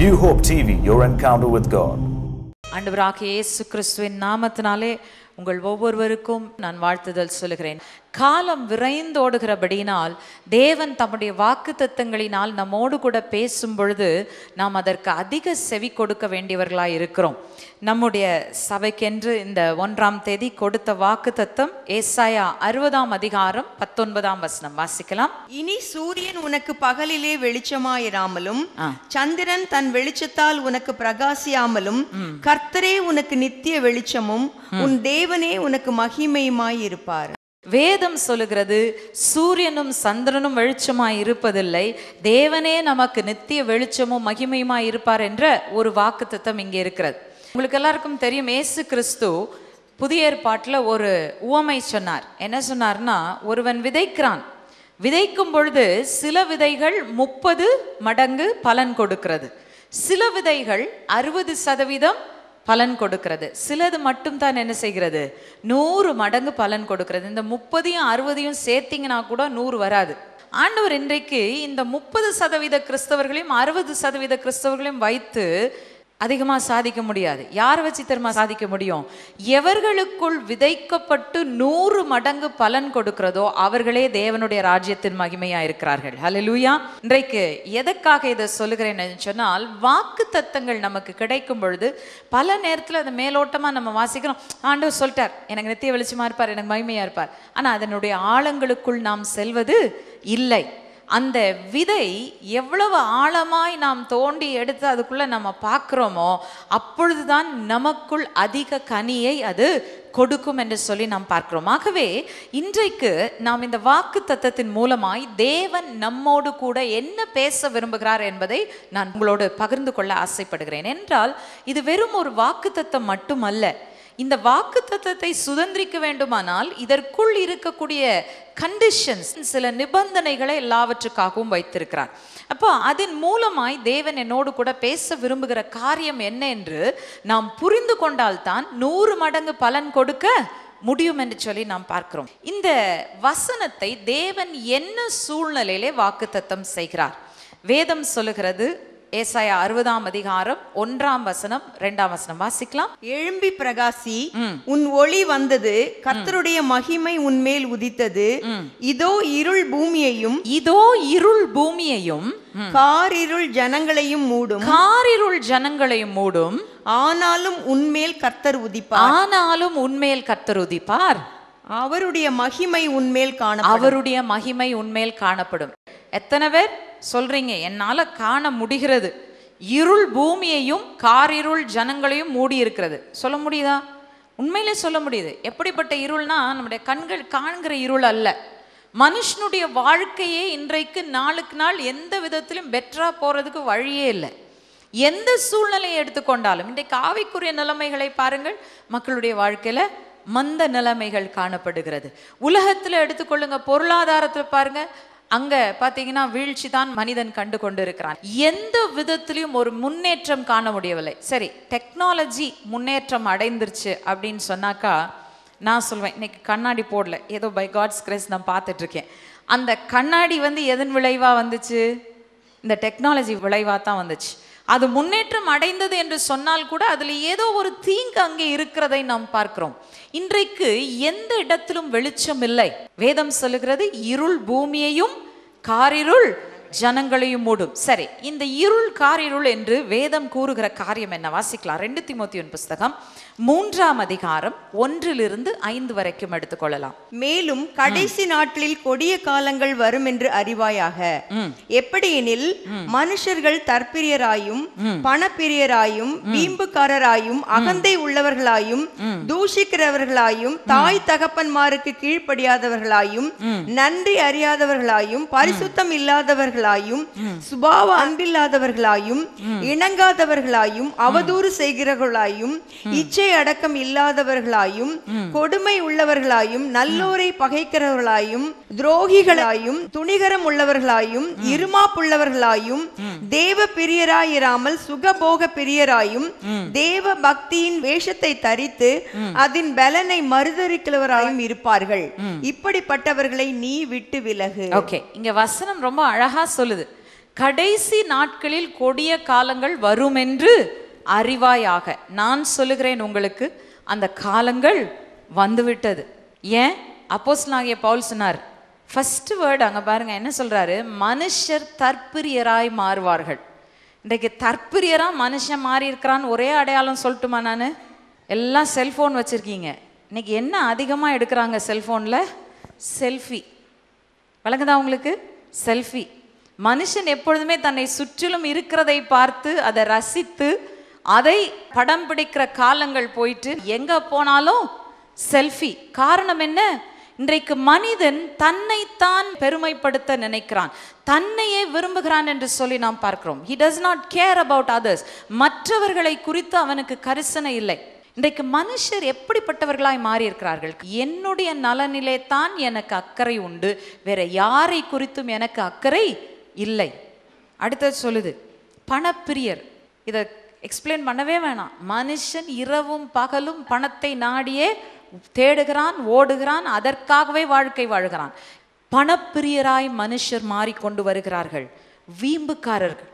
new hope TV your encounter with God ஆண்டவராகிய இயேசு கிறிஸ்துவின் நாமத்தினாலே உங்கள் ஒவ்வொருவருக்கும் நான் வாழ்த்துதல் சொல்கிறேன் காலம் விரைந்தோடுகிறபடியினால் தேவன் தம்முடைய வாக்கு தத்தங்களினால் நம்மோடு கூட பேசும் பொழுது நாம் அதற்கு அதிக செவி கொடுக்க வேண்டியவர்களாக இருக்கிறோம் நம்முடைய சபைக்கென்று இந்த ஒன்றாம் தேதி கொடுத்த வாக்கு தத்தம் ஏசாயா அறுபதாம் அதிகாரம் பத்தொன்பதாம் வசனம் வாசிக்கலாம் இனி சூரியன் உனக்கு பகலிலே வெளிச்சமாயிராமலும் சந்திரன் தன் வெளிச்சத்தால் உனக்கு பிரகாசியாமலும் கர்த்தரே உனக்கு நித்திய வெளிச்சமும் உன் தேவனே உனக்கு மகிமையுமாய் இருப்பார் வேதம் சொல்லுகிறது சூரியனும் சந்திரனும் வெளிச்சமாய் இருப்பதில்லை தேவனே நமக்கு நித்திய வெளிச்சமும் மகிமையுமாய் இருப்பார் என்ற ஒரு வாக்கு திட்டம் இங்கே இருக்கிறது உங்களுக்கு எல்லாருக்கும் தெரியும் ஏசு கிறிஸ்து புதிய ஏற்பாட்டில் ஒரு உவமை சொன்னார் என்ன சொன்னார்னா ஒருவன் விதைக்கிறான் விதைக்கும் பொழுது சில விதைகள் முப்பது மடங்கு பலன் கொடுக்கிறது சில விதைகள் அறுபது சதவீதம் பலன் கொடுக்கிறது சிலது மட்டும் தான் என்ன செய்கிறது நூறு மடங்கு பலன் கொடுக்கிறது இந்த முப்பதையும் அறுபதையும் சேர்த்திங்கன்னா கூட நூறு வராது ஆண்டவர் இன்றைக்கு இந்த முப்பது சதவீத கிறிஸ்தவர்களையும் அறுபது சதவீத கிறிஸ்தவர்களையும் வைத்து அதிகமாக சாதிக்க முடியாது யார் வச்சு தெரியுமா சாதிக்க முடியும் எவர்களுக்குள் விதைக்கப்பட்டு நூறு மடங்கு பலன் கொடுக்கிறதோ அவர்களே தேவனுடைய ராஜ்யத்தின் மகிமையா இருக்கிறார்கள் ஹலோ லூயா இன்றைக்கு எதற்காக இதை சொல்லுகிறேன்னு சொன்னால் வாக்கு தத்தங்கள் நமக்கு கிடைக்கும் பொழுது பல நேரத்தில் அதை மேலோட்டமாக நம்ம வாசிக்கிறோம் ஆண்டவர் சொல்லிட்டார் எனக்கு நித்திய வெளிச்சமாக இருப்பார் எனக்கு மகிமையாக இருப்பார் ஆனால் அதனுடைய ஆழங்களுக்குள் நாம் செல்வது இல்லை அந்த விதை எவ்வளவு ஆழமாய் நாம் தோண்டி எடுத்து அதுக்குள்ளே நம்ம பார்க்குறோமோ அப்பொழுதுதான் நமக்குள் அதிக கனியை அது கொடுக்கும் என்று சொல்லி நாம் பார்க்கிறோம் ஆகவே இன்றைக்கு நாம் இந்த வாக்கு தத்தத்தின் மூலமாய் தேவன் நம்மோடு கூட என்ன பேச விரும்புகிறார் என்பதை நான் உங்களோடு பகிர்ந்து கொள்ள ஆசைப்படுகிறேன் என்றால் இது வெறும் ஒரு வாக்கு தத்தம் மட்டுமல்ல இந்த வாக்கு தத்துவத்தை சுதந்திரிக்க வேண்டுமானால் இதற்குள் இருக்கக்கூடிய கண்டிஷன்ஸ் சில நிபந்தனைகளை எல்லாவற்றுக்காகவும் வைத்திருக்கிறார் அப்போ அதன் மூலமாய் தேவன் என்னோடு கூட பேச விரும்புகிற காரியம் என்ன என்று நாம் புரிந்து கொண்டால்தான் நூறு மடங்கு பலன் கொடுக்க முடியும் என்று சொல்லி நாம் பார்க்கிறோம் இந்த வசனத்தை தேவன் என்ன சூழ்நிலையிலே வாக்குத்தத்தம் செய்கிறார் வேதம் சொல்லுகிறது ஏசாயா அறுபதாம் அதிகாரம் ஒன்றாம் வசனம் ரெண்டாம் வசனம் வாசிக்கலாம் எழும்பி பிரகாசி உன் ஒளி வந்தது கர்த்தருடைய மகிமை உன்மேல் உதித்தது இதோ இருள் பூமியையும் இதோ இருள் பூமியையும் காரிருள் ஜனங்களையும் மூடும் காரிருள் ஜனங்களையும் மூடும் ஆனாலும் உன்மேல் கர்த்தர் உதிப்பார் ஆனாலும் உன்மேல் கர்த்தர் உதிப்பார் அவருடைய மகிமை உன்மேல் காண அவருடைய மகிமை உன்மேல் காணப்படும் எத்தனை பேர் சொல்கிறீங்க என்னால் காண முடிகிறது இருள் பூமியையும் காரிருள் ஜனங்களையும் மூடி இருக்கிறது சொல்ல முடியுதா உண்மையிலே சொல்ல முடியுது எப்படிப்பட்ட இருள்னா நம்முடைய கண்கள் காண்கிற இருள் அல்ல மனுஷனுடைய வாழ்க்கையே இன்றைக்கு நாளுக்கு நாள் எந்த விதத்திலும் பெட்டராக போகிறதுக்கு வழியே இல்லை எந்த சூழ்நிலையை எடுத்துக்கொண்டாலும் இன்றைக்கு ஆவிக்குரிய நிலைமைகளை பாருங்கள் மக்களுடைய வாழ்க்கையில் மந்த நிலைமைகள் காணப்படுகிறது உலகத்தில் எடுத்துக்கொள்ளுங்க பொருளாதாரத்தில் பாருங்கள் அங்க பாத்தீங்கன்னா வீழ்ச்சி தான் மனிதன் கண்டு கொண்டு இருக்கிறான் எந்த விதத்திலையும் ஒரு முன்னேற்றம் காண முடியவில்லை சரி டெக்னாலஜி முன்னேற்றம் அடைந்துருச்சு அப்படின்னு சொன்னாக்கா நான் சொல்வேன் இன்னைக்கு கண்ணாடி போடல ஏதோ பை காட்ஸ் கிரேஸ் நான் பார்த்துட்டு இருக்கேன் அந்த கண்ணாடி வந்து எதன் விளைவாக வந்துச்சு இந்த டெக்னாலஜி விளைவாக தான் வந்துச்சு அது முன்னேற்றம் அடைந்தது என்று சொன்னால் கூட அதில் ஏதோ ஒரு தீங்கு அங்கே இருக்கிறதை நாம் பார்க்கிறோம் இன்றைக்கு எந்த இடத்திலும் வெளிச்சம் இல்லை வேதம் சொல்லுகிறது இருள் பூமியையும் காரிருள் ஜனங்களையும் மூடும் சரி இந்த இருள் காரிருள் என்று வேதம் கூறுகிற காரியம் என்ன வாசிக்கலாம் ரெண்டு திமுத்தியின் புஸ்தகம் மூன்றாம் அதிகாரம் ஒன்றிலிருந்து ஐந்து வரைக்கும் எடுத்துக்கொள்ளலாம் மேலும் கடைசி நாட்களில் கொடிய காலங்கள் வரும் என்று அறிவாயாக எப்படியெனில் மனுஷர்கள் தற்பிரியராயும் பணப்பிரியராயும் வீம்புக்காரராயும் அகந்தை உள்ளவர்களாயும் தூஷிக்கிறவர்களாயும் தாய் தகப்பன்மாருக்கு கீழ்ப்படியாதவர்களாயும் நன்றி அறியாதவர்களாயும் பரிசுத்தம் இல்லாதவர்களாயும் சுபாவ அன்பில்லாதவர்களாயும் இணங்காதவர்களாயும் அவதூறு செய்கிறவர்களாயும் இச்சை நெஞ்சை அடக்கம் இல்லாதவர்களாயும் கொடுமை உள்ளவர்களாயும் நல்லோரை பகைக்கிறவர்களாயும் துரோகிகளாயும் துணிகரம் உள்ளவர்களாயும் இருமாப்புள்ளவர்களாயும் தேவ பிரியராயிராமல் சுகபோக பிரியராயும் தேவ பக்தியின் வேஷத்தை தரித்து அதன் பலனை மறுதறிக்கிறவராயும் இருப்பார்கள் இப்படிப்பட்டவர்களை நீ விட்டு விலகு ஓகே இங்க வசனம் ரொம்ப அழகா சொல்லுது கடைசி நாட்களில் கொடிய காலங்கள் வரும் என்று அறிவாயாக நான் சொல்லுகிறேன் உங்களுக்கு அந்த காலங்கள் வந்துவிட்டது ஏன் அப்போஸ் நாகிய பவுல் சொன்னார் ஃபஸ்ட்டு வேர்டு அங்கே பாருங்கள் என்ன சொல்கிறாரு மனுஷர் தற்பிரியராய் மாறுவார்கள் இன்றைக்கு தற்பிரியராக மனுஷன் மாறி இருக்கிறான்னு ஒரே அடையாளம் சொல்லட்டுமா நான் எல்லாம் செல்ஃபோன் வச்சுருக்கீங்க இன்றைக்கி என்ன அதிகமாக எடுக்கிறாங்க செல்ஃபோனில் செல்ஃபி வழங்குதா உங்களுக்கு செல்ஃபி மனுஷன் எப்பொழுதுமே தன்னை சுற்றிலும் இருக்கிறதை பார்த்து அதை ரசித்து அதை படம் பிடிக்கிற காலங்கள் போயிட்டு எங்கே போனாலும் செல்ஃபி காரணம் என்ன இன்றைக்கு மனிதன் தன்னைத்தான் பெருமைப்படுத்த நினைக்கிறான் தன்னையே விரும்புகிறான் என்று சொல்லி நாம் பார்க்கிறோம் he does not care about others மற்றவர்களை குறித்து அவனுக்கு கரிசனை இல்லை இன்றைக்கு மனுஷர் எப்படிப்பட்டவர்களாய் மாறி இருக்கிறார்கள் என்னுடைய நலனிலே தான் எனக்கு அக்கறை உண்டு வேற யாரை குறித்தும் எனக்கு அக்கறை இல்லை அடுத்தது சொல்லுது பணப்பிரியர் இதை எக்ஸ்பிளைன் பண்ணவே வேணாம் மனுஷன் இரவும் பகலும் பணத்தை நாடியே தேடுகிறான் ஓடுகிறான் அதற்காகவே வாழ்க்கை வாழ்கிறான் பணப்பிரியராய் மனுஷர் மாறிக்கொண்டு வருகிறார்கள் வீம்புக்காரர்கள்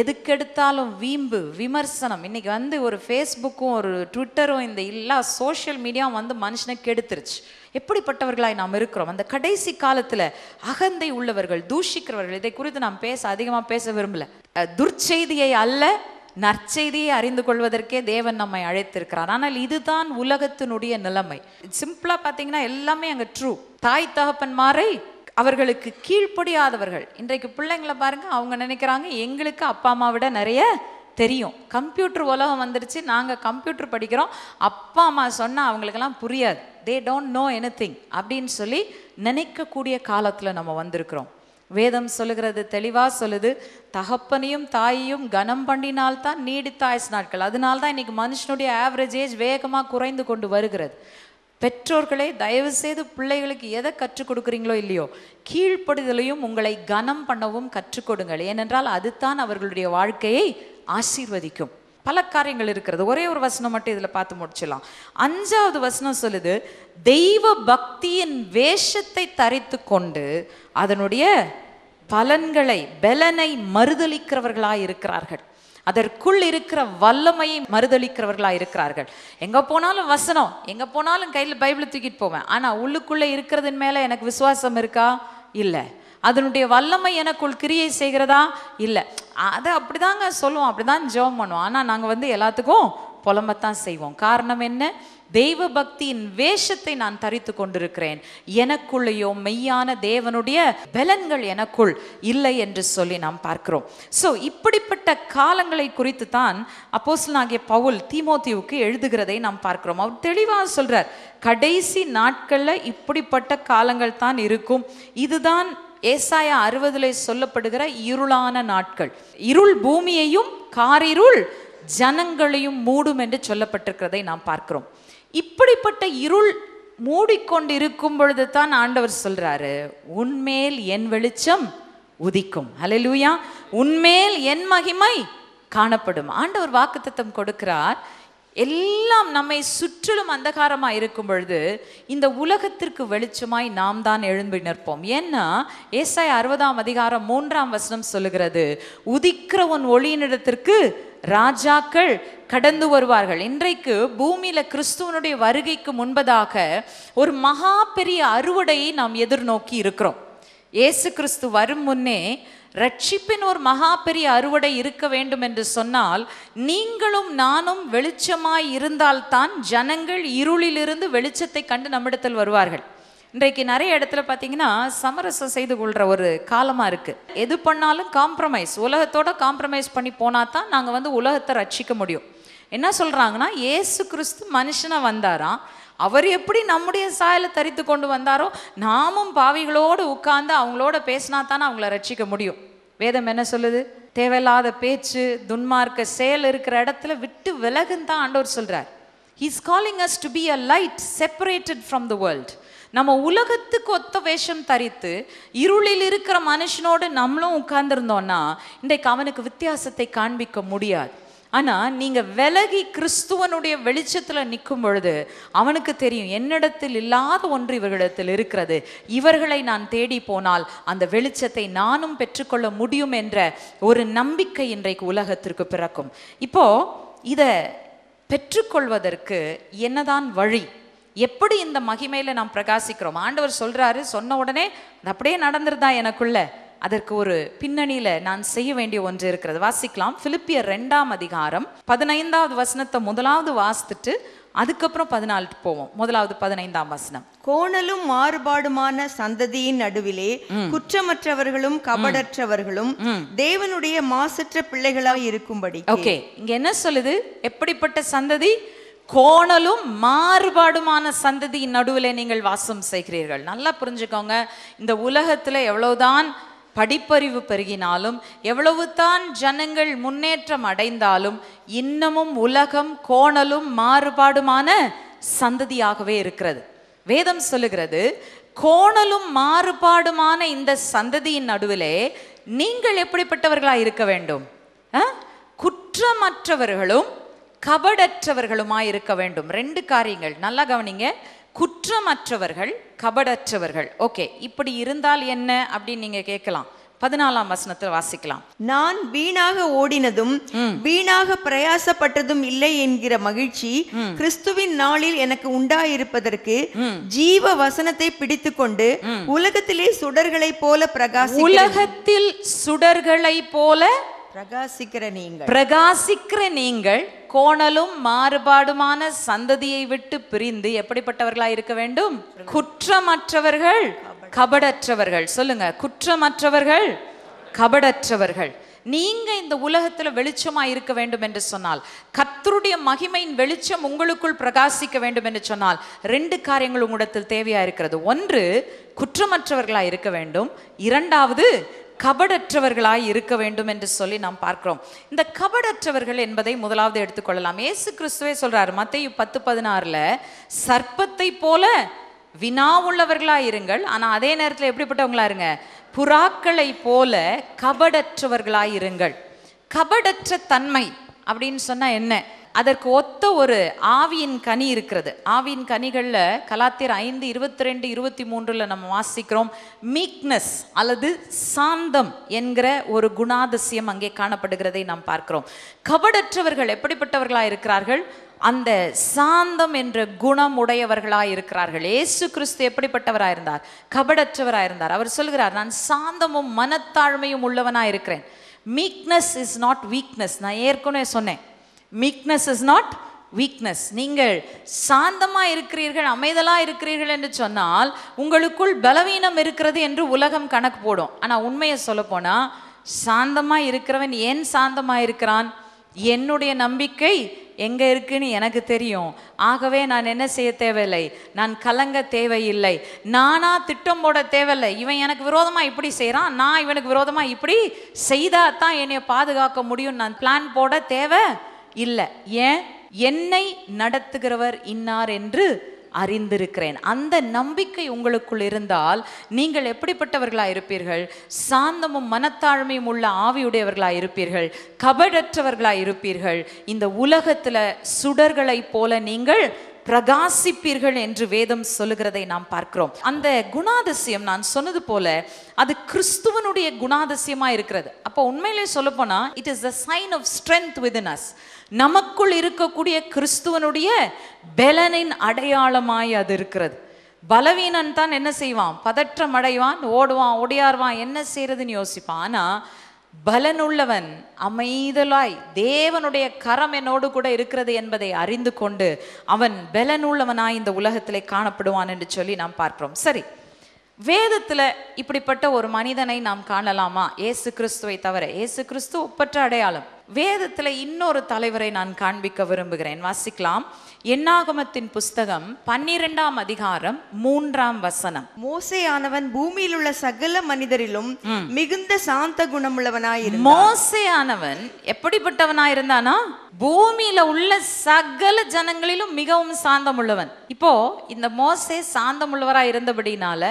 எதுக்கெடுத்தாலும் வீம்பு விமர்சனம் இன்னைக்கு வந்து ஒரு ஃபேஸ்புக்கும் ஒரு ட்விட்டரும் இந்த எல்லா சோஷியல் மீடியாவும் வந்து மனுஷனை கெடுத்துருச்சு எப்படிப்பட்டவர்களாய் நாம் இருக்கிறோம் அந்த கடைசி காலத்தில் அகந்தை உள்ளவர்கள் தூஷிக்கிறவர்கள் இதை குறித்து நாம் பேச அதிகமாக பேச விரும்பல துர்ச்செய்தியை அல்ல நற்செய்தியை அறிந்து கொள்வதற்கே தேவன் நம்மை அழைத்திருக்கிறார் ஆனால் இதுதான் உலகத்தினுடைய நிலைமை சிம்பிளாக பாத்தீங்கன்னா எல்லாமே அங்கே ட்ரூ தாய் தகப்பன் மாறை அவர்களுக்கு கீழ்ப்படியாதவர்கள் இன்றைக்கு பிள்ளைங்களை பாருங்க அவங்க நினைக்கிறாங்க எங்களுக்கு அப்பா அம்மா விட நிறைய தெரியும் கம்ப்யூட்டர் உலகம் வந்துருச்சு நாங்கள் கம்ப்யூட்டர் படிக்கிறோம் அப்பா அம்மா சொன்னால் அவங்களுக்கெல்லாம் புரியாது they don't know anything அப்படின்னு சொல்லி நினைக்கக்கூடிய காலத்தில் நம்ம வந்திருக்கிறோம் வேதம் சொல்லுகிறது தெளிவாக சொல்லுது தகப்பனையும் தாயையும் கனம் பண்ணினால்தான் நீடித்த ஆயுசு நாட்கள் அதனால தான் இன்றைக்கி மனுஷனுடைய ஆவரேஜ் ஏஜ் வேகமாக குறைந்து கொண்டு வருகிறது பெற்றோர்களே தயவு செய்து பிள்ளைகளுக்கு எதை கற்றுக் கொடுக்குறீங்களோ இல்லையோ கீழ்ப்படுதலையும் உங்களை கனம் பண்ணவும் கற்றுக் கொடுங்கள் ஏனென்றால் அதுதான் அவர்களுடைய வாழ்க்கையை ஆசீர்வதிக்கும் பல காரியங்கள் இருக்கிறது ஒரே ஒரு வசனம் மட்டும் இதில் பார்த்து முடிச்சிடலாம் அஞ்சாவது வசனம் சொல்லுது தெய்வ பக்தியின் வேஷத்தை தரித்து கொண்டு அதனுடைய பலன்களை பலனை மறுதளிக்கிறவர்களாக இருக்கிறார்கள் அதற்குள் இருக்கிற வல்லமையை மறுதளிக்கிறவர்களாக இருக்கிறார்கள் எங்கே போனாலும் வசனம் எங்கே போனாலும் கையில் பைபிளை தூக்கிட்டு போவேன் ஆனால் உள்ளுக்குள்ளே இருக்கிறதன் மேலே எனக்கு விசுவாசம் இருக்கா இல்லை அதனுடைய வல்லமை எனக்குள் கிரியை செய்கிறதா இல்லை அதை அப்படிதாங்க சொல்லுவோம் அப்படிதான் ஜெபம் பண்ணுவோம் ஆனால் நாங்கள் வந்து எல்லாத்துக்கும் புலம்பத்தான் செய்வோம் காரணம் என்ன தெய்வ பக்தியின் வேஷத்தை நான் தரித்து கொண்டிருக்கிறேன் எனக்குள்ளேயோ மெய்யான தேவனுடைய பலன்கள் எனக்குள் இல்லை என்று சொல்லி நாம் பார்க்கிறோம் ஸோ இப்படிப்பட்ட காலங்களை குறித்து தான் நாகிய பவுல் திமோதிவுக்கு எழுதுகிறதை நாம் பார்க்கிறோம் அவர் தெளிவாக சொல்றார் கடைசி நாட்களில் இப்படிப்பட்ட காலங்கள் தான் இருக்கும் இதுதான் ஏசாயா அறுபதுல சொல்லப்படுகிற இருளான நாட்கள் இருள் பூமியையும் காரிருள் ஜனங்களையும் மூடும் என்று சொல்லப்பட்டிருக்கிறதை நாம் பார்க்கிறோம் இப்படிப்பட்ட இருள் மூடிக்கொண்டு இருக்கும் பொழுது தான் ஆண்டவர் சொல்றாரு உன்மேல் என் வெளிச்சம் உதிக்கும் அலலூயா உன்மேல் என் மகிமை காணப்படும் ஆண்டவர் வாக்குத்தத்தம் கொடுக்கிறார் எல்லாம் நம்மை சுற்றிலும் அந்தகாரமாக இருக்கும் பொழுது இந்த உலகத்திற்கு வெளிச்சமாய் நாம் தான் எழும்பி நிற்போம் ஏன்னா ஏசாய் அறுபதாம் அதிகாரம் மூன்றாம் வசனம் சொல்லுகிறது உதிக்கிற உன் ஒளியினிடத்திற்கு ராஜாக்கள் கடந்து வருவார்கள் இன்றைக்கு பூமியில் கிறிஸ்துவனுடைய வருகைக்கு முன்பதாக ஒரு மகா பெரிய அறுவடையை நாம் எதிர்நோக்கி இருக்கிறோம் ஏசு கிறிஸ்து வரும் முன்னே ரட்சிப்பின் ஒரு மகா பெரிய அறுவடை இருக்க வேண்டும் என்று சொன்னால் நீங்களும் நானும் வெளிச்சமாய் இருந்தால்தான் ஜனங்கள் இருளிலிருந்து வெளிச்சத்தை கண்டு நம்மிடத்தில் வருவார்கள் இன்றைக்கு நிறைய இடத்துல பார்த்தீங்கன்னா சமரசம் செய்து கொள்கிற ஒரு காலமாக இருக்குது எது பண்ணாலும் காம்ப்ரமைஸ் உலகத்தோட காம்ப்ரமைஸ் பண்ணி போனால் தான் நாங்கள் வந்து உலகத்தை ரட்சிக்க முடியும் என்ன சொல்கிறாங்கன்னா ஏசு கிறிஸ்து மனுஷனாக வந்தாராம் அவர் எப்படி நம்முடைய சாயலை தரித்து கொண்டு வந்தாரோ நாமும் பாவிகளோடு உட்கார்ந்து அவங்களோட பேசினா தானே அவங்கள ரட்சிக்க முடியும் வேதம் என்ன சொல்லுது தேவையில்லாத பேச்சு துன்மார்க்க செயல் இருக்கிற இடத்துல விட்டு விலகுன்னு தான் ஆண்டவர் சொல்கிறார் he's calling us to be a light separated from the world நம்ம உலகத்துக்கு ஒத்த வேஷம் தரித்து இருளில் இருக்கிற மனுஷனோடு நம்மளும் உட்கார்ந்துருந்தோம்னா இன்றைக்கு அவனுக்கு வித்தியாசத்தை காண்பிக்க முடியாது ஆனால் நீங்கள் விலகி கிறிஸ்துவனுடைய வெளிச்சத்தில் நிற்கும் பொழுது அவனுக்கு தெரியும் என்னிடத்தில் இல்லாத ஒன்று இவர்களிடத்தில் இருக்கிறது இவர்களை நான் தேடி போனால் அந்த வெளிச்சத்தை நானும் பெற்றுக்கொள்ள முடியும் என்ற ஒரு நம்பிக்கை இன்றைக்கு உலகத்திற்கு பிறக்கும் இப்போ இதை பெற்றுக்கொள்வதற்கு என்னதான் வழி எப்படி இந்த மகிமையில நாம் பிரகாசிக்கிறோம் ஆண்டவர் சொல்றாரு சொன்ன உடனே அப்படியே நடந்துருதா எனக்குள்ள அதற்கு ஒரு பின்னணியில நான் செய்ய வேண்டிய ஒன்று இருக்கிறது வாசிக்கலாம் பிலிப்பியர் ரெண்டாம் அதிகாரம் பதினைந்தாவது வசனத்தை முதலாவது வாசித்துட்டு அதுக்கப்புறம் பதினாலு போவோம் முதலாவது பதினைந்தாம் வசனம் கோணலும் மாறுபாடுமான சந்ததியின் நடுவிலே குற்றமற்றவர்களும் கபடற்றவர்களும் தேவனுடைய மாசற்ற பிள்ளைகளாக இருக்கும்படி ஓகே இங்க என்ன சொல்லுது எப்படிப்பட்ட சந்ததி கோணலும் மாறுபாடுமான சந்ததியின் நடுவில் நீங்கள் வாசம் செய்கிறீர்கள் நல்லா புரிஞ்சுக்கோங்க இந்த உலகத்தில் எவ்வளவுதான் படிப்பறிவு பெருகினாலும் எவ்வளவுதான் ஜனங்கள் முன்னேற்றம் அடைந்தாலும் இன்னமும் உலகம் கோணலும் மாறுபாடுமான சந்ததியாகவே இருக்கிறது வேதம் சொல்லுகிறது கோணலும் மாறுபாடுமான இந்த சந்ததியின் நடுவிலே நீங்கள் எப்படிப்பட்டவர்களா இருக்க வேண்டும் குற்றமற்றவர்களும் கபடற்றவர்களுமாய் இருக்க வேண்டும் ரெண்டு காரியங்கள் நல்லா கவனிங்க குற்றமற்றவர்கள் கபடற்றவர்கள் ஓகே இப்படி இருந்தால் என்ன அப்படின்னு நீங்க கேட்கலாம் பதினாலாம் வசனத்தில் வாசிக்கலாம் நான் வீணாக ஓடினதும் வீணாக பிரயாசப்பட்டதும் இல்லை என்கிற மகிழ்ச்சி கிறிஸ்துவின் நாளில் எனக்கு உண்டாயிருப்பதற்கு ஜீவ வசனத்தை பிடித்துக்கொண்டு உலகத்திலே சுடர்களை போல பிரகாசி உலகத்தில் சுடர்களை போல பிரகாசிக்கிற நீங்கள் பிரகாசிக்கிற நீங்கள் கோணலும் மாறுபாடுமான சந்ததியை விட்டு பிரிந்து எப்படிப்பட்டவர்களா இருக்க வேண்டும் குற்றமற்றவர்கள் கபடற்றவர்கள் சொல்லுங்க குற்றமற்றவர்கள் கபடற்றவர்கள் நீங்க இந்த உலகத்துல வெளிச்சமா இருக்க வேண்டும் என்று சொன்னால் கத்தருடைய மகிமையின் வெளிச்சம் உங்களுக்குள் பிரகாசிக்க வேண்டும் என்று சொன்னால் ரெண்டு காரியங்கள் உங்களிடத்தில் தேவையா இருக்கிறது ஒன்று குற்றமற்றவர்களா இருக்க வேண்டும் இரண்டாவது கபடற்றவர்களாய் இருக்க வேண்டும் என்று சொல்லி நாம் பார்க்கிறோம் இந்த கபடற்றவர்கள் என்பதை முதலாவது எடுத்துக்கொள்ளலாம் ஏசு கிறிஸ்துவே சொல்றார் மத்திய பத்து பதினாறுல சர்ப்பத்தை போல வினா உள்ளவர்களா இருங்கள் ஆனா அதே நேரத்தில் எப்படிப்பட்டவங்களா இருங்க புறாக்களை போல கபடற்றவர்களாய் இருங்கள் கபடற்ற தன்மை அப்படின்னு சொன்னா என்ன அதற்கு ஒத்த ஒரு ஆவியின் கனி இருக்கிறது ஆவியின் கனிகளில் கலாத்தியர் ஐந்து இருபத்தி ரெண்டு இருபத்தி மூன்றில் நம்ம வாசிக்கிறோம் மீக்னஸ் அல்லது சாந்தம் என்கிற ஒரு குணாதிசயம் அங்கே காணப்படுகிறதை நாம் பார்க்கிறோம் கபடற்றவர்கள் எப்படிப்பட்டவர்களாக இருக்கிறார்கள் அந்த சாந்தம் என்ற குணம் உடையவர்களாக இருக்கிறார்கள் ஏசு கிறிஸ்து எப்படிப்பட்டவராக இருந்தார் கபடற்றவராக இருந்தார் அவர் சொல்கிறார் நான் சாந்தமும் மனத்தாழ்மையும் உள்ளவனாக இருக்கிறேன் மீக்னஸ் இஸ் நாட் வீக்னஸ் நான் ஏற்கனவே சொன்னேன் மீக்னஸ் இஸ் நாட் வீக்னஸ் நீங்கள் சாந்தமாக இருக்கிறீர்கள் அமைதலாக இருக்கிறீர்கள் என்று சொன்னால் உங்களுக்குள் பலவீனம் இருக்கிறது என்று உலகம் கணக்கு போடும் ஆனால் உண்மையை சொல்லப்போனால் சாந்தமாக இருக்கிறவன் ஏன் சாந்தமாக இருக்கிறான் என்னுடைய நம்பிக்கை எங்கே இருக்குன்னு எனக்கு தெரியும் ஆகவே நான் என்ன செய்ய தேவையில்லை நான் கலங்க தேவையில்லை நானா திட்டம் போட தேவையில்லை இவன் எனக்கு விரோதமாக இப்படி செய்கிறான் நான் இவனுக்கு விரோதமாக இப்படி செய்தால் தான் என்னை பாதுகாக்க முடியும் நான் பிளான் போட தேவை இல்லை ஏன் என்னை நடத்துகிறவர் இன்னார் என்று அறிந்திருக்கிறேன் அந்த நம்பிக்கை உங்களுக்குள் இருந்தால் நீங்கள் எப்படிப்பட்டவர்களாக இருப்பீர்கள் சாந்தமும் மனத்தாழ்மையும் உள்ள ஆவியுடையவர்களாக இருப்பீர்கள் கபடற்றவர்களாக இருப்பீர்கள் இந்த உலகத்தில் சுடர்களைப் போல நீங்கள் பிரகாசிப்பீர்கள் என்று வேதம் சொல்லுகிறதை நாம் பார்க்கிறோம் அந்த குணாதிசயம் நான் சொன்னது போல அது கிறிஸ்துவனுடைய குணாதிசயமாக இருக்கிறது அப்போ உண்மையிலே சொல்லப்போனால் it is the sign of strength within us நமக்குள் இருக்கக்கூடிய கிறிஸ்துவனுடைய பலனின் அடையாளமாய் அது இருக்கிறது பலவீனன் தான் என்ன செய்வான் பதற்றம் அடைவான் ஓடுவான் ஒடியாருவான் என்ன செய்யறதுன்னு யோசிப்பான் ஆனால் பலனுள்ளவன் அமைதலாய் தேவனுடைய கரம் என்னோடு கூட இருக்கிறது என்பதை அறிந்து கொண்டு அவன் பலனுள்ளவனாய் இந்த உலகத்திலே காணப்படுவான் என்று சொல்லி நாம் பார்க்கிறோம் சரி வேதத்தில் இப்படிப்பட்ட ஒரு மனிதனை நாம் காணலாமா ஏசு கிறிஸ்துவை தவிர ஏசு கிறிஸ்து ஒப்பற்ற அடையாளம் வேதத்தில் இன்னொரு தலைவரை நான் காண்பிக்க விரும்புகிறேன் வாசிக்கலாம் எண்ணாகமத்தின் புஸ்தகம் பன்னிரெண்டாம் அதிகாரம் மூன்றாம் வசனம் மோசையானவன் பூமியில் உள்ள சகல மனிதரிலும் மிகுந்த சாந்த குணமுள்ளவனாயிருந்தான் மோசையானவன் எப்படிப்பட்டவனாயிருந்தானா பூமியில உள்ள சகல ஜனங்களிலும் மிகவும் சாந்தம் உள்ளவன் இப்போ இந்த மோசே சாந்தம் உள்ளவராய் இருந்தபடினால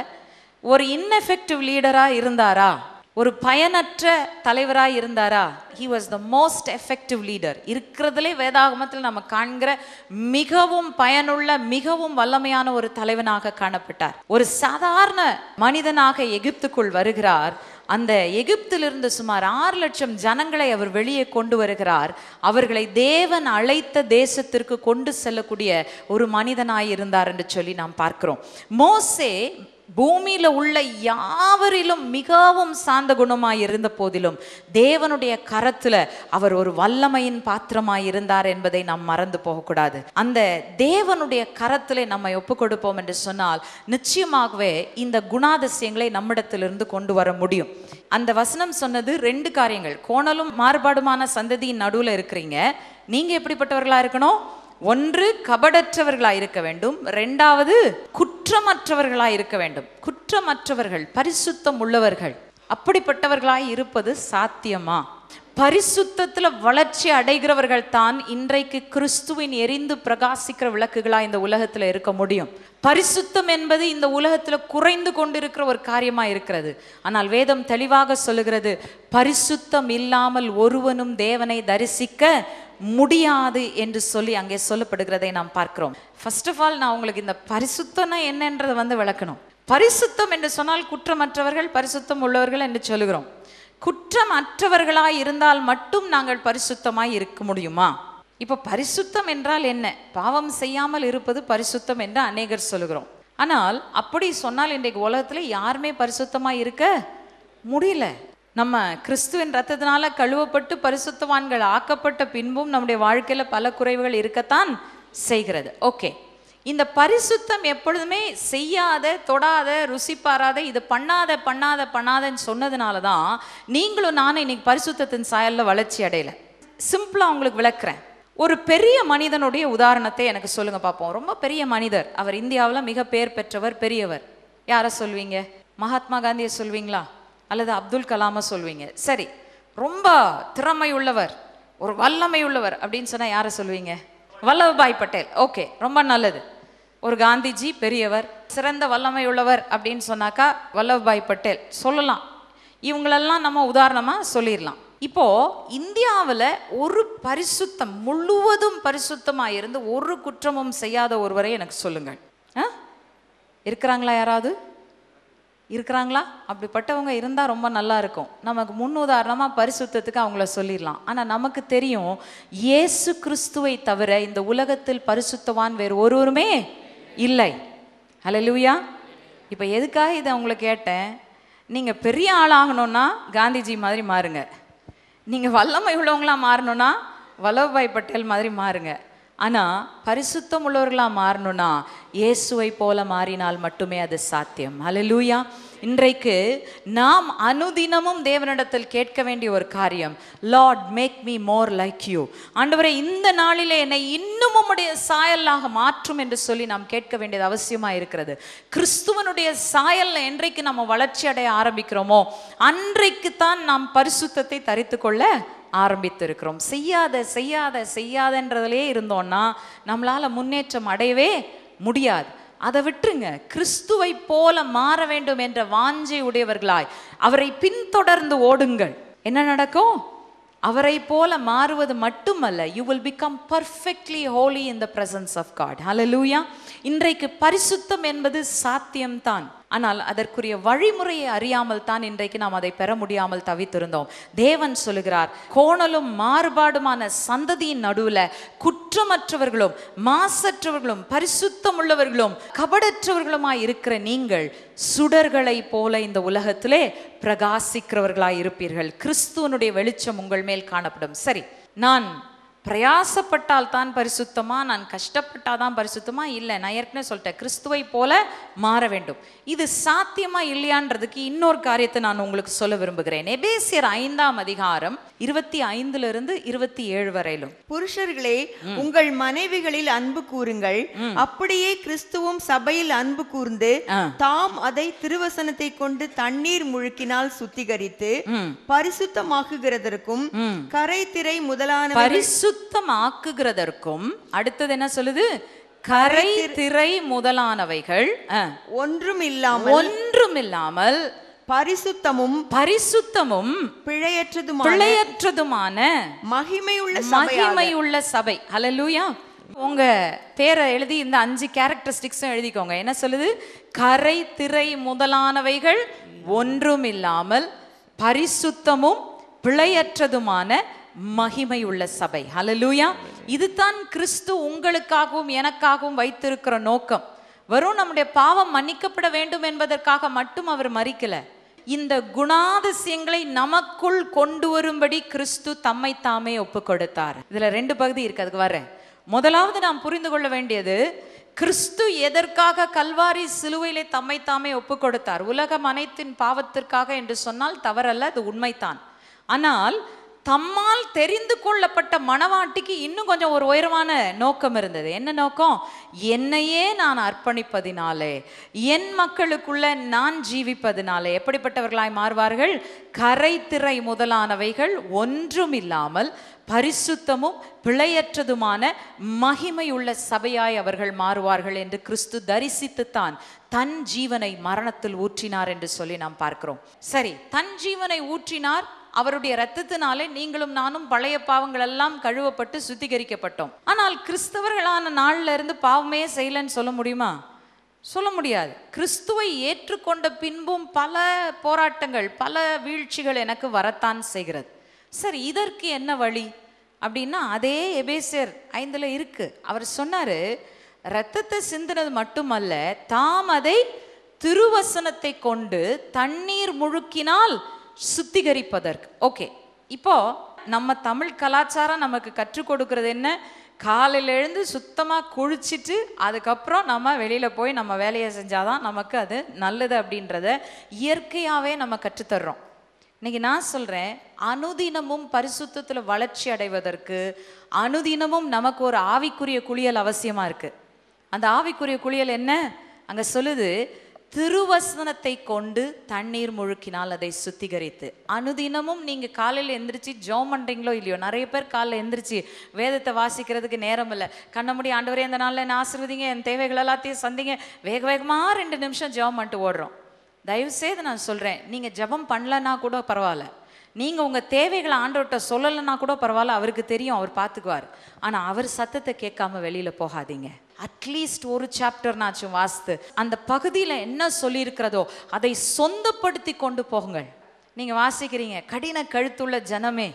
ஒரு இன்எஃபெக்டிவ் லீடராக இருந்தாரா ஒரு பயனற்ற தலைவரா இருந்தாரா he was the most effective leader இருக்கிறதுலே வேதாகமத்தில் நம்ம காண்கிற மிகவும் பயனுள்ள மிகவும் வல்லமையான ஒரு தலைவனாக காணப்பட்டார் ஒரு சாதாரண மனிதனாக எகிப்துக்குள் வருகிறார் அந்த எகிப்திலிருந்து சுமார் ஆறு லட்சம் ஜனங்களை அவர் வெளியே கொண்டு வருகிறார் அவர்களை தேவன் அழைத்த தேசத்திற்கு கொண்டு செல்லக்கூடிய ஒரு மனிதனாய் இருந்தார் என்று சொல்லி நாம் பார்க்கிறோம் மோசே பூமியில உள்ள யாவரிலும் மிகவும் சார்ந்த குணமாய் இருந்த போதிலும் தேவனுடைய கரத்துல அவர் ஒரு வல்லமையின் பாத்திரமாய் இருந்தார் என்பதை நாம் மறந்து போகக்கூடாது அந்த தேவனுடைய கரத்தில் நம்மை ஒப்பு கொடுப்போம் என்று சொன்னால் நிச்சயமாகவே இந்த குணாதிசயங்களை நம்மிடத்திலிருந்து கொண்டு வர முடியும் அந்த வசனம் சொன்னது ரெண்டு காரியங்கள் கோணலும் மாறுபாடுமான சந்ததியின் நடுவில் இருக்கிறீங்க நீங்க எப்படிப்பட்டவர்களா இருக்கணும் ஒன்று கபடற்றவர்களாய் இருக்க வேண்டும் ரெண்டாவது குற்றமற்றவர்களாய் இருக்க வேண்டும் குற்றமற்றவர்கள் பரிசுத்தம் உள்ளவர்கள் அப்படிப்பட்டவர்களாய் இருப்பது சாத்தியமா பரிசுத்தத்தில் வளர்ச்சி அடைகிறவர்கள் தான் இன்றைக்கு கிறிஸ்துவின் எரிந்து பிரகாசிக்கிற விளக்குகளாக இந்த உலகத்தில் இருக்க முடியும் பரிசுத்தம் என்பது இந்த உலகத்தில் குறைந்து கொண்டிருக்கிற ஒரு காரியமாக இருக்கிறது ஆனால் வேதம் தெளிவாக சொல்லுகிறது பரிசுத்தம் இல்லாமல் ஒருவனும் தேவனை தரிசிக்க முடியாது என்று சொல்லி அங்கே சொல்லப்படுகிறதை நாம் பார்க்கிறோம் ஃபர்ஸ்ட் ஆஃப் ஆல் நான் உங்களுக்கு இந்த பரிசுத்தம்னா என்னன்றதை வந்து விளக்கணும் பரிசுத்தம் என்று சொன்னால் குற்றமற்றவர்கள் பரிசுத்தம் உள்ளவர்கள் என்று சொல்லுகிறோம் குற்றமற்றவர்களாய் இருந்தால் மட்டும் நாங்கள் பரிசுத்தமாய் இருக்க முடியுமா இப்போ பரிசுத்தம் என்றால் என்ன பாவம் செய்யாமல் இருப்பது பரிசுத்தம் என்று அநேகர் சொல்லுகிறோம் ஆனால் அப்படி சொன்னால் இன்றைக்கு உலகத்தில் யாருமே பரிசுத்தமாக இருக்க முடியல நம்ம கிறிஸ்துவின் ரத்தத்தினால கழுவப்பட்டு பரிசுத்தவான்கள் ஆக்கப்பட்ட பின்பும் நம்முடைய வாழ்க்கையில் பல குறைவுகள் இருக்கத்தான் செய்கிறது ஓகே இந்த பரிசுத்தம் எப்பொழுதுமே செய்யாத தொடாத ருசி பாராத இது பண்ணாத பண்ணாத பண்ணாதன்னு சொன்னதுனால தான் நீங்களும் நானும் இன்னைக்கு பரிசுத்தத்தின் சாயலில் வளர்ச்சி அடையலை சிம்பிளாக உங்களுக்கு விளக்குறேன் ஒரு பெரிய மனிதனுடைய உதாரணத்தை எனக்கு சொல்லுங்கள் பார்ப்போம் ரொம்ப பெரிய மனிதர் அவர் இந்தியாவில் மிக பேர் பெற்றவர் பெரியவர் யாரை சொல்வீங்க மகாத்மா காந்தியை சொல்வீங்களா அல்லது அப்துல் கலாமை சொல்வீங்க சரி ரொம்ப திறமை உள்ளவர் ஒரு வல்லமை உள்ளவர் அப்படின்னு சொன்னால் யாரை சொல்வீங்க வல்லபாய் பட்டேல் ஓகே ரொம்ப நல்லது ஒரு காந்திஜி பெரியவர் சிறந்த வல்லமை உள்ளவர் அப்படின்னு சொன்னாக்கா வல்லபாய் பட்டேல் சொல்லலாம் இவங்களெல்லாம் நம்ம உதாரணமாக சொல்லிடலாம் இப்போது இந்தியாவில் ஒரு பரிசுத்தம் முழுவதும் பரிசுத்தமாக இருந்து ஒரு குற்றமும் செய்யாத ஒருவரை எனக்கு சொல்லுங்கள் ஆ இருக்கிறாங்களா யாராவது இருக்கிறாங்களா அப்படிப்பட்டவங்க இருந்தால் ரொம்ப நல்லா இருக்கும் நமக்கு முன்னுதாரணமாக பரிசுத்தத்துக்கு அவங்கள சொல்லிடலாம் ஆனால் நமக்கு தெரியும் இயேசு கிறிஸ்துவை தவிர இந்த உலகத்தில் பரிசுத்தவான் வேறு ஒருவருமே இல்லை ஹலோ லூயா இப்போ எதுக்காக இதை அவங்கள கேட்டேன் நீங்கள் பெரிய ஆளாகணும்னா காந்திஜி மாதிரி மாறுங்க நீங்கள் வல்லமை உள்ளவங்களாக மாறணும்னா வல்லபாய் பட்டேல் மாதிரி மாறுங்க ஆனால் பரிசுத்தம் உள்ளவர்களாக மாறணும்னா இயேசுவை போல மாறினால் மட்டுமே அது சாத்தியம் அலலூயா இன்றைக்கு நாம் அனுதினமும் தேவனிடத்தில் கேட்க வேண்டிய ஒரு காரியம் Lord make me more like you ஆண்டவரை இந்த நாளிலே என்னை இன்னும் உம்முடைய சாயலாக மாற்றும் என்று சொல்லி நாம் கேட்க வேண்டியது அவசியமாக இருக்கிறது கிறிஸ்துவனுடைய சாயலில் என்றைக்கு நம்ம வளர்ச்சி அடைய ஆரம்பிக்கிறோமோ அன்றைக்கு தான் நாம் பரிசுத்தத்தை தரித்து கொள்ள ஆரம்பித்திருக்கிறோம் செய்யாத செய்யாத செய்யாதன்றதுலேயே இருந்தோம்னா நம்மளால் முன்னேற்றம் அடையவே முடியாது அதை விட்டுருங்க கிறிஸ்துவை போல மாற வேண்டும் என்ற வாஞ்சை உடையவர்களாய் அவரை பின்தொடர்ந்து ஓடுங்கள் என்ன நடக்கும் அவரை போல மாறுவது மட்டுமல்ல you will become perfectly holy in the presence of God லூயா இன்றைக்கு பரிசுத்தம் என்பது சாத்தியம்தான் ஆனால் அதற்குரிய வழிமுறையை அறியாமல் தான் இன்றைக்கு நாம் அதை பெற முடியாமல் தவித்திருந்தோம் தேவன் சொல்லுகிறார் கோணலும் மாறுபாடுமான சந்ததியின் நடுவில் குற்றமற்றவர்களும் மாசற்றவர்களும் பரிசுத்தம் உள்ளவர்களும் கபடற்றவர்களுமாய் இருக்கிற நீங்கள் சுடர்களை போல இந்த உலகத்திலே பிரகாசிக்கிறவர்களாய் இருப்பீர்கள் கிறிஸ்துவனுடைய வெளிச்சம் உங்கள் மேல் காணப்படும் சரி நான் பிரயாசப்பட்டால் தான் பரிசுத்தமா நான் கஷ்டப்பட்டால் தான் பரிசுத்தமா இல்லை நான் ஏற்கனவே சொல்லிட்டேன் கிறிஸ்துவை போல மாற வேண்டும் இது சாத்தியமா இல்லையான்றதுக்கு இன்னொரு காரியத்தை நான் உங்களுக்கு சொல்ல விரும்புகிறேன் எபேசியர் ஐந்தாம் அதிகாரம் இருபத்தி ஐந்துல இருந்து இருபத்தி ஏழு வரையிலும் புருஷர்களே உங்கள் மனைவிகளில் அன்பு கூறுங்கள் அப்படியே கிறிஸ்துவும் சபையில் அன்பு கூர்ந்து தாம் அதை திருவசனத்தை கொண்டு தண்ணீர் முழுக்கினால் சுத்திகரித்து பரிசுத்தமாக்குகிறதற்கும் கரை திரை முதலான பரிசு அசுத்தமாக்குகிறதற்கும் அடுத்தது என்ன சொல்லுது கரை திரை முதலானவைகள் ஒன்றும் இல்லாமல் ஒன்றும் இல்லாமல் பரிசுத்தமும் பரிசுத்தமும் பிழையற்றதுமான பிழையற்றதுமான மகிமையுள்ள மகிமையுள்ள சபை ஹலலூயா உங்க பேரை எழுதி இந்த அஞ்சு கேரக்டரிஸ்டிக்ஸும் எழுதிக்கோங்க என்ன சொல்லுது கரை திரை முதலானவைகள் ஒன்றும் இல்லாமல் பரிசுத்தமும் பிழையற்றதுமான மகிமை உள்ள சபை ஹலலூயா இதுதான் கிறிஸ்து உங்களுக்காகவும் எனக்காகவும் வைத்திருக்கிற நோக்கம் வெறும் நம்முடைய பாவம் மன்னிக்கப்பட வேண்டும் என்பதற்காக மட்டும் அவர் மறிக்கல இந்த குணாதிசயங்களை நமக்குள் கொண்டு வரும்படி கிறிஸ்து தம்மை தாமே ஒப்பு கொடுத்தார் இதுல ரெண்டு பகுதி இருக்கு அதுக்கு வரேன் முதலாவது நாம் புரிந்து கொள்ள வேண்டியது கிறிஸ்து எதற்காக கல்வாரி சிலுவையிலே தம்மை தாமே ஒப்பு கொடுத்தார் உலகம் அனைத்தின் பாவத்திற்காக என்று சொன்னால் தவறல்ல அது உண்மைத்தான் ஆனால் தம்மால் தெரிந்து கொள்ளப்பட்ட மணவாட்டிக்கு இன்னும் கொஞ்சம் ஒரு உயரமான நோக்கம் இருந்தது என்ன நோக்கம் என்னையே நான் அர்ப்பணிப்பதினாலே என் மக்களுக்குள்ள நான் ஜீவிப்பதினாலே எப்படிப்பட்டவர்களாய் மாறுவார்கள் கரைத்திரை முதலானவைகள் ஒன்றும் இல்லாமல் பரிசுத்தமும் பிழையற்றதுமான மகிமையுள்ள சபையாய் அவர்கள் மாறுவார்கள் என்று கிறிஸ்து தரிசித்து தான் தன் ஜீவனை மரணத்தில் ஊற்றினார் என்று சொல்லி நாம் பார்க்கிறோம் சரி தன் ஜீவனை ஊற்றினார் அவருடைய ரத்தத்தினாலே நீங்களும் நானும் பழைய பாவங்கள் எல்லாம் கழுவப்பட்டு சுத்திகரிக்கப்பட்டோம் ஆனால் கிறிஸ்தவர்களான நாளில் இருந்து பாவமே செய்யலன்னு சொல்ல முடியுமா சொல்ல முடியாது கிறிஸ்துவை ஏற்றுக்கொண்ட பின்பும் பல போராட்டங்கள் பல வீழ்ச்சிகள் எனக்கு வரத்தான் செய்கிறது சரி இதற்கு என்ன வழி அப்படின்னா அதே எபேசியர் ஐந்தில் இருக்கு அவர் சொன்னார் ரத்தத்தை சிந்தினது மட்டுமல்ல தாம் அதை திருவசனத்தை கொண்டு தண்ணீர் முழுக்கினால் சுத்திகரிப்பதற்கு ஓகே இப்போ நம்ம தமிழ் கலாச்சாரம் நமக்கு கற்றுக் கொடுக்கறது என்ன காலையில் எழுந்து சுத்தமாக குளிச்சுட்டு அதுக்கப்புறம் நம்ம வெளியில் போய் நம்ம வேலையை செஞ்சாதான் நமக்கு அது நல்லது அப்படின்றத இயற்கையாகவே நம்ம கற்றுத்தர்றோம் இன்னைக்கு நான் சொல்கிறேன் அனுதினமும் பரிசுத்தத்தில் வளர்ச்சி அடைவதற்கு அனுதினமும் நமக்கு ஒரு ஆவிக்குரிய குளியல் அவசியமாக இருக்குது அந்த ஆவிக்குரிய குளியல் என்ன அங்கே சொல்லுது திருவசனத்தை கொண்டு தண்ணீர் முழுக்கினால் அதை சுத்திகரித்து அனுதினமும் நீங்கள் காலையில் எந்திரிச்சு ஜோம் பண்ணுறீங்களோ இல்லையோ நிறைய பேர் காலையில் எந்திரிச்சு வேதத்தை வாசிக்கிறதுக்கு நேரம் இல்லை கண்ண முடி ஆண்டவரே இந்த நாளில் என்ன ஆசிர்வதிங்க என் தேவைகள் எல்லாத்தையும் சந்திங்க வேக வேகமாக ரெண்டு நிமிஷம் ஜோம் பண்ணிட்டு ஓடுறோம் தயவுசெய்து நான் சொல்கிறேன் நீங்கள் ஜபம் பண்ணலன்னா கூட பரவாயில்ல நீங்கள் உங்கள் தேவைகளை ஆண்டவர்கிட்ட சொல்லலைன்னா கூட பரவாயில்ல அவருக்கு தெரியும் அவர் பார்த்துக்குவார் ஆனால் அவர் சத்தத்தை கேட்காம வெளியில் போகாதீங்க அட்லீஸ்ட் ஒரு சாப்டர்னாச்சும் வாஸ்து அந்த பகுதியில் என்ன சொல்லியிருக்கிறதோ அதை சொந்தப்படுத்தி கொண்டு போங்கள் நீங்கள் வாசிக்கிறீங்க கடின கழுத்துள்ள ஜனமே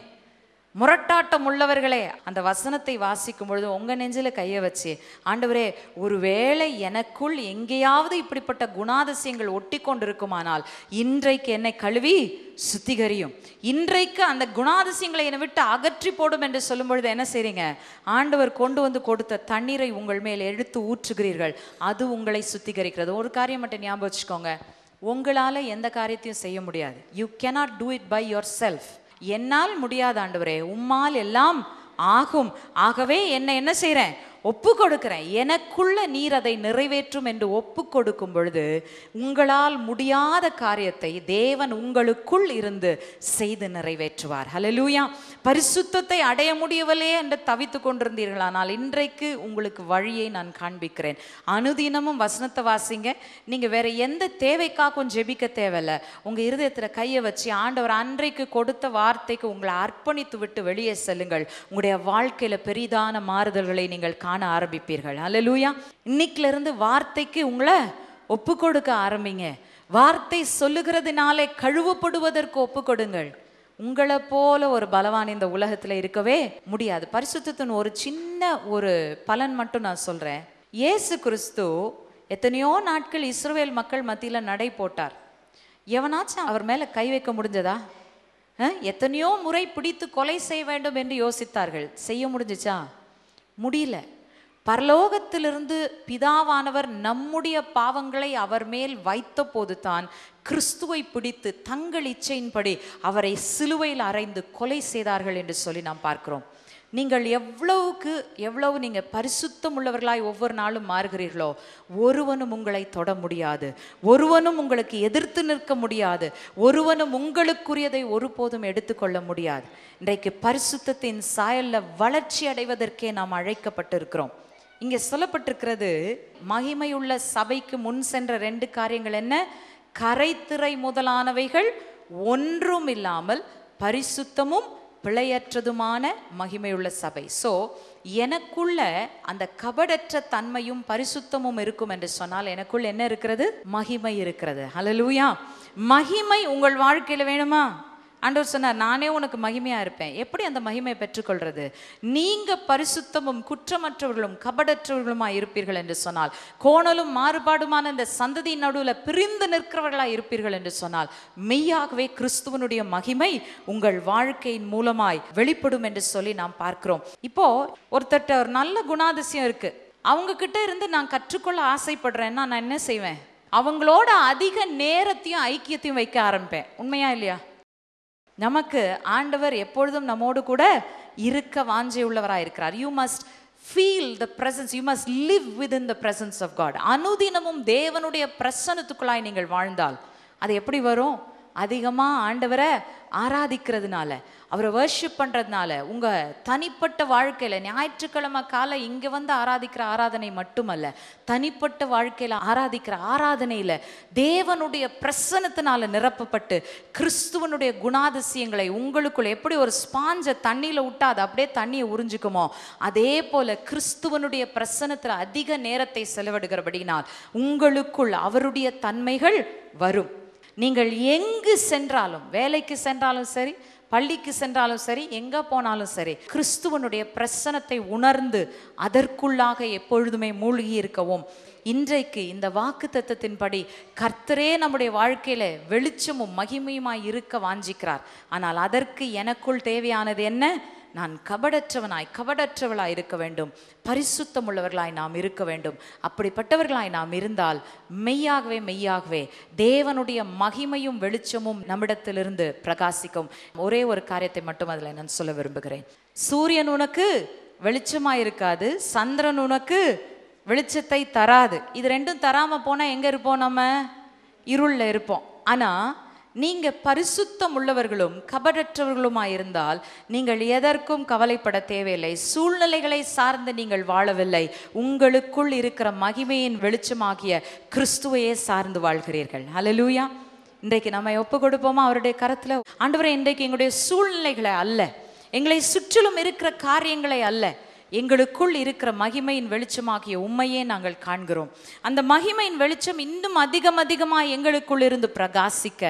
முரட்டாட்டம் உள்ளவர்களே அந்த வசனத்தை வாசிக்கும் பொழுது உங்கள் நெஞ்சில் கையை வச்சு ஆண்டவரே ஒருவேளை எனக்குள் எங்கேயாவது இப்படிப்பட்ட குணாதிசயங்கள் ஒட்டி கொண்டிருக்குமானால் இன்றைக்கு என்னை கழுவி சுத்திகரியும் இன்றைக்கு அந்த குணாதிசயங்களை என்னை விட்டு அகற்றி போடும் என்று சொல்லும் பொழுது என்ன செய்றீங்க ஆண்டவர் கொண்டு வந்து கொடுத்த தண்ணீரை உங்கள் மேல் எடுத்து ஊற்றுகிறீர்கள் அது உங்களை சுத்திகரிக்கிறது ஒரு காரியம் மட்டும் ஞாபகம் வச்சுக்கோங்க உங்களால் எந்த காரியத்தையும் செய்ய முடியாது you cannot do it by yourself என்னால் முடியாத ஆண்டவரே உம்மால் எல்லாம் ஆகும் ஆகவே என்ன என்ன செய்கிறேன் ஒப்பு கொடுக்கிறேன் எனக்குள்ள நீர் அதை நிறைவேற்றும் என்று ஒப்பு கொடுக்கும் பொழுது உங்களால் முடியாத காரியத்தை தேவன் உங்களுக்குள் இருந்து செய்து நிறைவேற்றுவார் ஹலலூயா பரிசுத்தத்தை அடைய முடியவில்லையே என்று தவித்து கொண்டிருந்தீர்களானால் இன்றைக்கு உங்களுக்கு வழியை நான் காண்பிக்கிறேன் அனுதினமும் வசனத்தை வாசிங்க நீங்கள் வேற எந்த தேவைக்காகவும் ஜெபிக்க தேவையில்லை உங்கள் இருதயத்தில் கையை வச்சு ஆண்டவர் அன்றைக்கு கொடுத்த வார்த்தைக்கு உங்களை அர்ப்பணித்து விட்டு வெளியே செல்லுங்கள் உங்களுடைய வாழ்க்கையில் பெரிதான மாறுதல்களை நீங்கள் காண ஆரம்பிப்பீர்கள் அல்ல லூயா இன்னைக்கிலிருந்து வார்த்தைக்கு உங்களை ஒப்பு கொடுக்க ஆரம்பிங்க வார்த்தை சொல்லுகிறதுனாலே கழுவப்படுவதற்கு ஒப்பு கொடுங்கள் உங்களை போல ஒரு பலவான் இந்த உலகத்தில் இருக்கவே முடியாது பரிசுத்தத்தின் ஒரு சின்ன ஒரு பலன் மட்டும் நான் சொல்கிறேன் இயேசு கிறிஸ்து எத்தனையோ நாட்கள் இஸ்ரோவேல் மக்கள் மத்தியில் நடை போட்டார் எவனாச்சும் அவர் மேலே கை வைக்க முடிஞ்சதா எத்தனையோ முறை பிடித்து கொலை செய்ய வேண்டும் என்று யோசித்தார்கள் செய்ய முடிஞ்சிச்சா முடியல பரலோகத்திலிருந்து பிதாவானவர் நம்முடைய பாவங்களை அவர் மேல் வைத்த போதுதான் கிறிஸ்துவை பிடித்து தங்கள் இச்சையின்படி அவரை சிலுவையில் அறைந்து கொலை செய்தார்கள் என்று சொல்லி நாம் பார்க்கிறோம் நீங்கள் எவ்வளவுக்கு எவ்வளவு நீங்கள் பரிசுத்தம் உள்ளவர்களாய் ஒவ்வொரு நாளும் மாறுகிறீர்களோ ஒருவனும் உங்களை தொட முடியாது ஒருவனும் உங்களுக்கு எதிர்த்து நிற்க முடியாது ஒருவனும் உங்களுக்குரியதை ஒருபோதும் எடுத்துக்கொள்ள முடியாது இன்றைக்கு பரிசுத்தத்தின் சாயலில் வளர்ச்சி அடைவதற்கே நாம் அழைக்கப்பட்டிருக்கிறோம் இங்கே சொல்லப்பட்டிருக்கிறது மகிமையுள்ள சபைக்கு முன் சென்ற ரெண்டு காரியங்கள் என்ன கரைத்திரை முதலானவைகள் ஒன்றும் இல்லாமல் பரிசுத்தமும் பிழையற்றதுமான மகிமையுள்ள சபை ஸோ எனக்குள்ள அந்த கபடற்ற தன்மையும் பரிசுத்தமும் இருக்கும் என்று சொன்னால் எனக்குள் என்ன இருக்கிறது மகிமை இருக்கிறது ஹலலூயா மகிமை உங்கள் வாழ்க்கையில் வேணுமா ஆண்டவர் சொன்னார் நானே உனக்கு மகிமையாக இருப்பேன் எப்படி அந்த மகிமையை பெற்றுக்கொள்வது நீங்கள் பரிசுத்தமும் குற்றமற்றவர்களும் கபடற்றவர்களுமாக இருப்பீர்கள் என்று சொன்னால் கோணலும் மாறுபாடுமான இந்த சந்ததியின் நடுவில் பிரிந்து நிற்கிறவர்களாக இருப்பீர்கள் என்று சொன்னால் மெய்யாகவே கிறிஸ்துவனுடைய மகிமை உங்கள் வாழ்க்கையின் மூலமாய் வெளிப்படும் என்று சொல்லி நாம் பார்க்கிறோம் இப்போ ஒருத்தட்ட ஒரு நல்ல குணாதிசயம் இருக்கு அவங்கக்கிட்ட இருந்து நான் கற்றுக்கொள்ள ஆசைப்படுறேன்னா நான் என்ன செய்வேன் அவங்களோட அதிக நேரத்தையும் ஐக்கியத்தையும் வைக்க ஆரம்பிப்பேன் உண்மையா இல்லையா நமக்கு ஆண்டவர் எப்பொழுதும் நம்மோடு கூட இருக்க வாஞ்சை உள்ளவராக இருக்கிறார் you must feel the presence you must live within the presence of God அனுதினமும் தேவனுடைய பிரசனத்துக்குள்ளாய் நீங்கள் வாழ்ந்தால் அது எப்படி வரும் அதிகமாக ஆண்டவரை ஆராதிக்கிறதுனால அவரை வர்ஷிப் பண்ணுறதுனால உங்கள் தனிப்பட்ட வாழ்க்கையில் ஞாயிற்றுக்கிழமை காலை இங்கே வந்து ஆராதிக்கிற ஆராதனை மட்டுமல்ல தனிப்பட்ட வாழ்க்கையில் ஆராதிக்கிற ஆராதனையில் தேவனுடைய பிரசனத்தினால் நிரப்பப்பட்டு கிறிஸ்துவனுடைய குணாதிசயங்களை உங்களுக்குள்ள எப்படி ஒரு ஸ்பாஞ்சை தண்ணியில் விட்டாது அப்படியே தண்ணியை உறிஞ்சிக்குமோ அதே போல் கிறிஸ்துவனுடைய பிரசனத்தில் அதிக நேரத்தை செலவிடுகிறபடினால் உங்களுக்குள் அவருடைய தன்மைகள் வரும் நீங்கள் எங்கு சென்றாலும் வேலைக்கு சென்றாலும் சரி பள்ளிக்கு சென்றாலும் சரி எங்கே போனாலும் சரி கிறிஸ்துவனுடைய பிரசனத்தை உணர்ந்து அதற்குள்ளாக எப்பொழுதுமே மூழ்கி இருக்கவும் இன்றைக்கு இந்த வாக்கு தத்துவத்தின்படி கர்த்தரே நம்முடைய வாழ்க்கையில் வெளிச்சமும் மகிமையுமாய் இருக்க வாஞ்சிக்கிறார் ஆனால் அதற்கு எனக்குள் தேவையானது என்ன நான் கபடற்றவனாய் கபடற்றவளாய் இருக்க வேண்டும் பரிசுத்தம் உள்ளவர்களாய் நாம் இருக்க வேண்டும் அப்படிப்பட்டவர்களாய் நாம் இருந்தால் மெய்யாகவே மெய்யாகவே தேவனுடைய மகிமையும் வெளிச்சமும் நம்மிடத்திலிருந்து பிரகாசிக்கும் ஒரே ஒரு காரியத்தை மட்டும் அதில் நான் சொல்ல விரும்புகிறேன் சூரியன் உனக்கு வெளிச்சமாக இருக்காது சந்திரன் உனக்கு வெளிச்சத்தை தராது இது ரெண்டும் தராமல் போனால் எங்கே இருப்போம் நம்ம இருளில் இருப்போம் ஆனால் நீங்க பரிசுத்தம் உள்ளவர்களும் கபடற்றவர்களுமாய் இருந்தால் நீங்கள் எதற்கும் கவலைப்பட தேவையில்லை சூழ்நிலைகளை சார்ந்து நீங்கள் வாழவில்லை உங்களுக்குள் இருக்கிற மகிமையின் வெளிச்சமாகிய கிறிஸ்துவையே சார்ந்து வாழ்கிறீர்கள் அலலூயா இன்றைக்கு நம்ம ஒப்பு கொடுப்போமா அவருடைய கருத்துல ஆண்டவரை இன்றைக்கு எங்களுடைய சூழ்நிலைகளை அல்ல எங்களை சுற்றிலும் இருக்கிற காரியங்களை அல்ல எங்களுக்குள் இருக்கிற மகிமையின் வெளிச்சமாகிய உண்மையே நாங்கள் காண்கிறோம் அந்த மகிமையின் வெளிச்சம் இன்னும் அதிகம் அதிகமாக எங்களுக்குள் இருந்து பிரகாசிக்க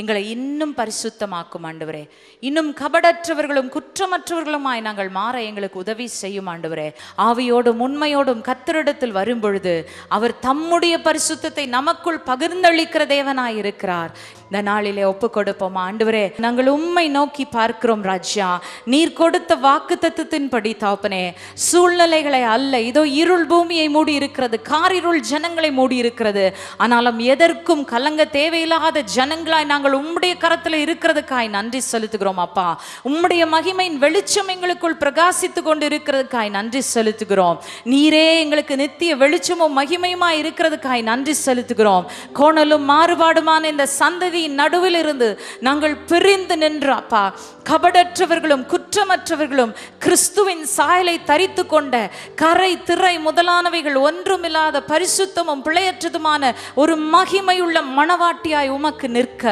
எங்களை இன்னும் பரிசுத்தமாக்கும் ஆண்டவரே இன்னும் கபடற்றவர்களும் குற்றமற்றவர்களுமாய் நாங்கள் மாற எங்களுக்கு உதவி செய்யும் ஆண்டவரே ஆவியோடும் உண்மையோடும் கத்தரிடத்தில் வரும் பொழுது அவர் தம்முடைய பரிசுத்தத்தை நமக்குள் பகிர்ந்தளிக்கிற தேவனாய் இருக்கிறார் இந்த நாளிலே ஒப்பு கொடுப்போம் ஆண்டவரே நாங்கள் உண்மை நோக்கி பார்க்கிறோம் ராஜ்யா நீர் கொடுத்த வாக்கு தத்துவத்தின்படி தாப்பனே சூழ்நிலைகளை அல்ல இதோ இருள் பூமியை மூடி இருக்கிறது காரிருள் ஜனங்களை மூடி இருக்கிறது ஆனாலும் எதற்கும் கலங்க தேவையில்லாத ஜனங்களாய் நாங்கள் உம்முடைய கரத்தில் இருக்கிறதுக்காய் நன்றி செலுத்துகிறோம் அப்பா உம்முடைய மகிமையின் வெளிச்சம் எங்களுக்குள் பிரகாசித்து கொண்டு இருக்கிறதுக்காய் நன்றி செலுத்துகிறோம் நீரே எங்களுக்கு நித்திய வெளிச்சமும் மகிமையுமாய் இருக்கிறதுக்காய் நன்றி செலுத்துகிறோம் கோணலும் மாறுபாடுமான இந்த சந்ததி சந்ததியின் நடுவில் இருந்து நாங்கள் பிரிந்து நின்று அப்பா கபடற்றவர்களும் குற்றமற்றவர்களும் கிறிஸ்துவின் சாயலை தரித்து கொண்ட கரை திரை முதலானவைகள் ஒன்றுமில்லாத பரிசுத்தமும் பிழையற்றதுமான ஒரு மகிமையுள்ள மனவாட்டியாய் உமக்கு நிற்க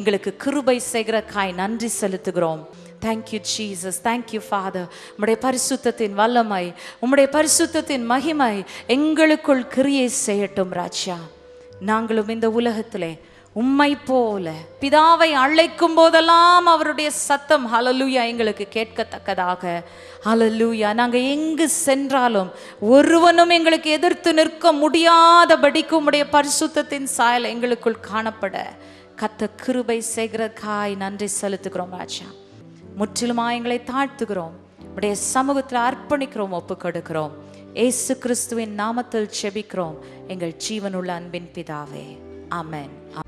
எங்களுக்கு கிருபை செய்கிறக்காய் நன்றி செலுத்துகிறோம் தேங்க்யூ ஜீசஸ் தேங்க்யூ ஃபாதர் உம்முடைய பரிசுத்தத்தின் வல்லமை உம்முடைய பரிசுத்தத்தின் மகிமை எங்களுக்குள் கிரியை செய்யட்டும் ராஜா நாங்களும் இந்த உலகத்திலே உம்மை போல பிதாவை அழைக்கும் போதெல்லாம் அவருடைய சத்தம் ஹலலூயா எங்களுக்கு கேட்கத்தக்கதாக ஹலலூயா நாங்கள் எங்கு சென்றாலும் ஒருவனும் எங்களுக்கு எதிர்த்து நிற்க முடியாதபடிக்கு உடைய பரிசுத்தத்தின் சாயல் எங்களுக்குள் காணப்பட கத்த கிருபை செய்கிறதுக்காய் நன்றி செலுத்துகிறோம் ராஜா முற்றிலுமா எங்களை தாழ்த்துகிறோம் உடைய சமூகத்தில் அர்ப்பணிக்கிறோம் ஒப்பு கொடுக்கிறோம் ஏசு கிறிஸ்துவின் நாமத்தில் செபிக்கிறோம் எங்கள் ஜீவனுள்ள அன்பின் பிதாவே அமேன்